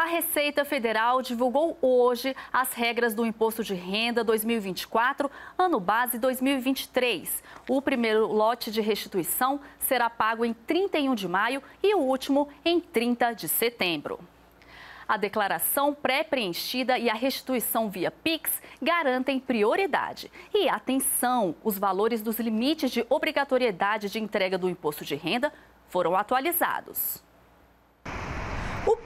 A Receita Federal divulgou hoje as regras do Imposto de Renda 2024, ano base 2023. O primeiro lote de restituição será pago em 31 de maio e o último em 30 de setembro. A declaração pré-preenchida e a restituição via PIX garantem prioridade. E atenção, os valores dos limites de obrigatoriedade de entrega do imposto de renda foram atualizados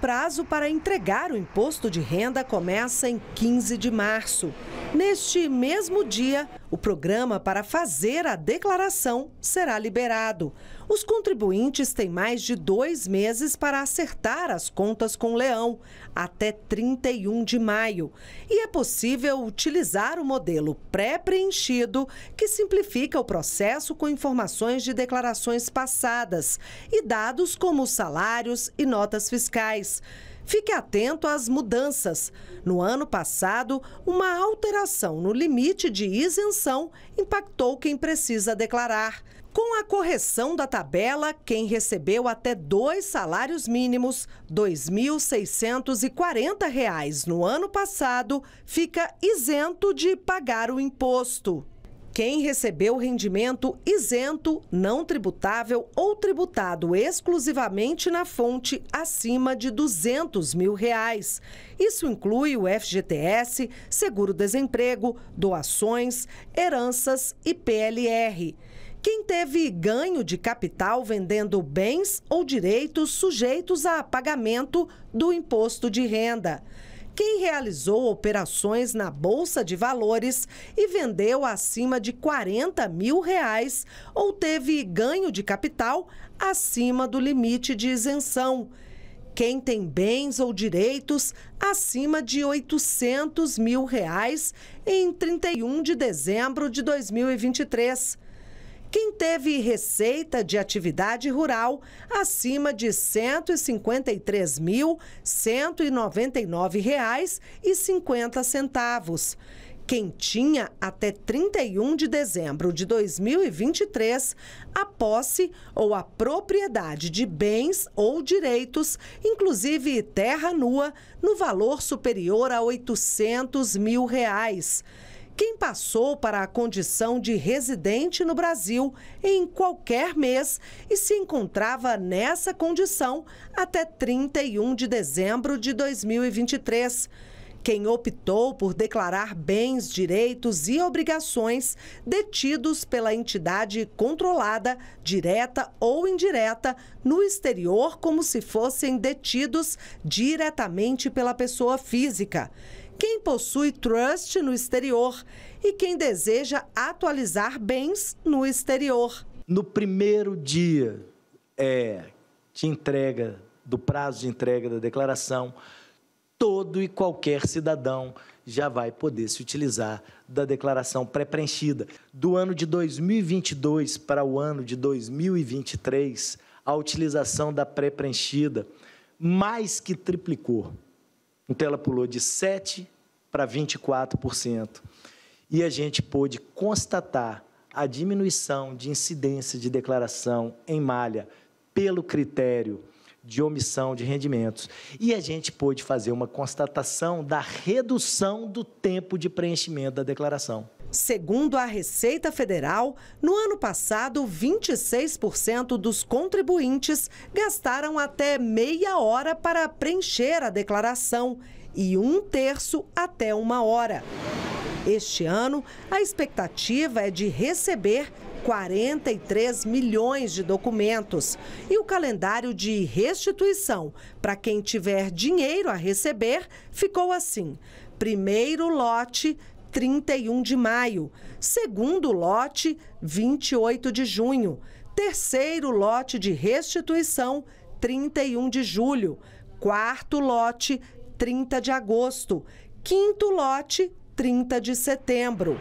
prazo para entregar o imposto de renda começa em 15 de março. Neste mesmo dia, o programa para fazer a declaração será liberado. Os contribuintes têm mais de dois meses para acertar as contas com o Leão, até 31 de maio. E é possível utilizar o modelo pré-preenchido, que simplifica o processo com informações de declarações passadas e dados como salários e notas fiscais. Fique atento às mudanças. No ano passado, uma alteração no limite de isenção impactou quem precisa declarar. Com a correção da tabela, quem recebeu até dois salários mínimos, R$ 2.640 no ano passado, fica isento de pagar o imposto. Quem recebeu rendimento isento, não tributável ou tributado exclusivamente na fonte acima de 200 mil reais. Isso inclui o FGTS, seguro-desemprego, doações, heranças e PLR quem teve ganho de capital vendendo bens ou direitos sujeitos a pagamento do imposto de renda quem realizou operações na Bolsa de Valores e vendeu acima de 40 mil reais ou teve ganho de capital acima do limite de isenção. Quem tem bens ou direitos acima de 800 mil reais em 31 de dezembro de 2023 quem teve receita de atividade rural acima de R$ 153.199,50. Quem tinha até 31 de dezembro de 2023 a posse ou a propriedade de bens ou direitos, inclusive terra nua, no valor superior a R$ 800 mil. Reais quem passou para a condição de residente no Brasil em qualquer mês e se encontrava nessa condição até 31 de dezembro de 2023. Quem optou por declarar bens, direitos e obrigações detidos pela entidade controlada, direta ou indireta, no exterior, como se fossem detidos diretamente pela pessoa física quem possui trust no exterior e quem deseja atualizar bens no exterior. No primeiro dia é, de entrega, do prazo de entrega da declaração, todo e qualquer cidadão já vai poder se utilizar da declaração pré-preenchida. Do ano de 2022 para o ano de 2023, a utilização da pré-preenchida mais que triplicou. Então, ela pulou de 7 para 24%. E a gente pôde constatar a diminuição de incidência de declaração em malha pelo critério de omissão de rendimentos. E a gente pôde fazer uma constatação da redução do tempo de preenchimento da declaração. Segundo a Receita Federal, no ano passado, 26% dos contribuintes gastaram até meia hora para preencher a declaração e um terço até uma hora. Este ano, a expectativa é de receber 43 milhões de documentos e o calendário de restituição para quem tiver dinheiro a receber ficou assim: primeiro lote 31 de maio, segundo lote 28 de junho, terceiro lote de restituição 31 de julho, quarto lote 30 de agosto, quinto lote, 30 de setembro.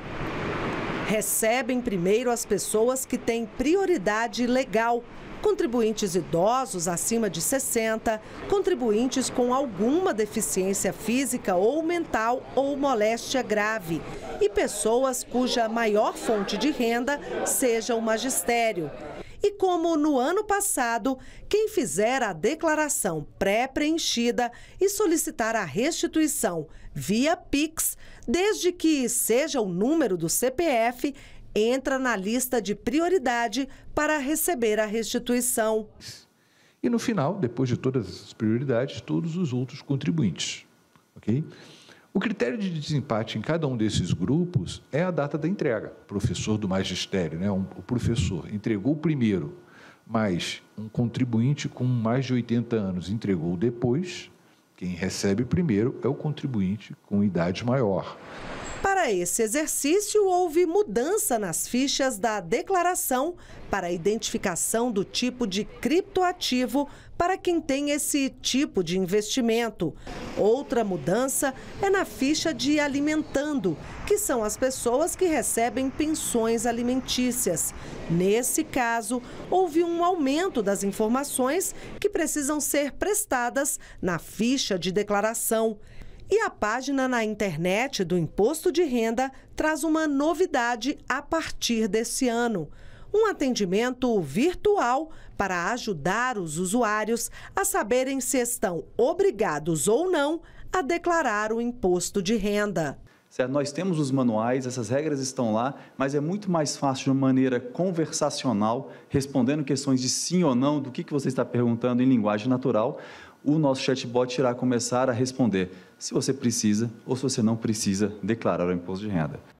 Recebem primeiro as pessoas que têm prioridade legal, contribuintes idosos acima de 60, contribuintes com alguma deficiência física ou mental ou moléstia grave e pessoas cuja maior fonte de renda seja o magistério. E como no ano passado, quem fizer a declaração pré-preenchida e solicitar a restituição via Pix, desde que seja o número do CPF, entra na lista de prioridade para receber a restituição. E no final, depois de todas essas prioridades, todos os outros contribuintes. ok? O critério de desempate em cada um desses grupos é a data da entrega. Professor do magistério, né? Um, o professor entregou primeiro, mas um contribuinte com mais de 80 anos entregou depois. Quem recebe primeiro é o contribuinte com idade maior. Para esse exercício, houve mudança nas fichas da declaração para a identificação do tipo de criptoativo para quem tem esse tipo de investimento. Outra mudança é na ficha de alimentando, que são as pessoas que recebem pensões alimentícias. Nesse caso, houve um aumento das informações que precisam ser prestadas na ficha de declaração. E a página na internet do Imposto de Renda traz uma novidade a partir desse ano um atendimento virtual para ajudar os usuários a saberem se estão obrigados ou não a declarar o imposto de renda. Certo? Nós temos os manuais, essas regras estão lá, mas é muito mais fácil de uma maneira conversacional, respondendo questões de sim ou não, do que, que você está perguntando em linguagem natural, o nosso chatbot irá começar a responder se você precisa ou se você não precisa declarar o imposto de renda.